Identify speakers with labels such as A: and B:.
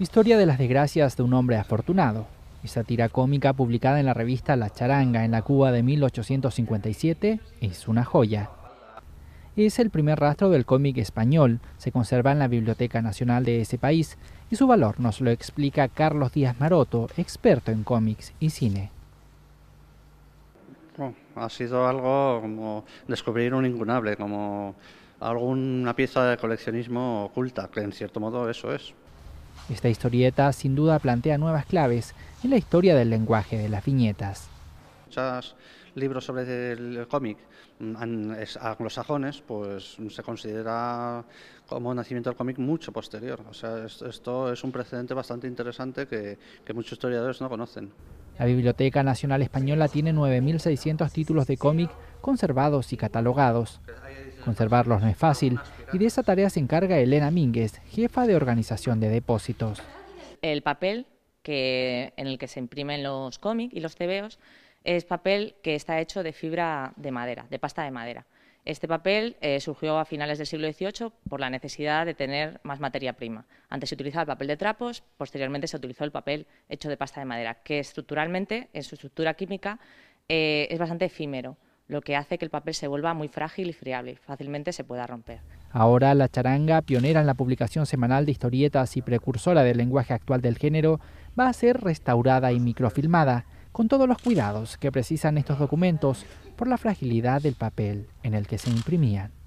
A: Historia de las desgracias de un hombre afortunado, Esta tira cómica publicada en la revista La Charanga en la Cuba de 1857, es una joya. Es el primer rastro del cómic español, se conserva en la Biblioteca Nacional de ese país y su valor nos lo explica Carlos Díaz Maroto, experto en cómics y cine.
B: ha sido algo como descubrir un incunable, como alguna pieza de coleccionismo oculta, que en cierto modo eso es.
A: Esta historieta sin duda plantea nuevas claves en la historia del lenguaje de las viñetas.
B: Muchos libros sobre el cómic mm, anglosajones pues se considera como nacimiento del cómic mucho posterior. O sea, esto es un precedente bastante interesante que, que muchos historiadores no conocen.
A: La Biblioteca Nacional Española tiene 9.600 títulos de cómic conservados y catalogados. Conservarlos no es fácil y de esa tarea se encarga Elena Mínguez, jefa de organización de depósitos.
C: El papel que, en el que se imprimen los cómics y los tebeos es papel que está hecho de fibra de madera, de pasta de madera. Este papel eh, surgió a finales del siglo XVIII por la necesidad de tener más materia prima. Antes se utilizaba el papel de trapos, posteriormente se utilizó el papel hecho de pasta de madera, que estructuralmente, en su estructura química, eh, es bastante efímero lo que hace que el papel se vuelva muy frágil y friable, fácilmente se pueda romper.
A: Ahora la charanga, pionera en la publicación semanal de historietas y precursora del lenguaje actual del género, va a ser restaurada y microfilmada, con todos los cuidados que precisan estos documentos por la fragilidad del papel en el que se imprimían.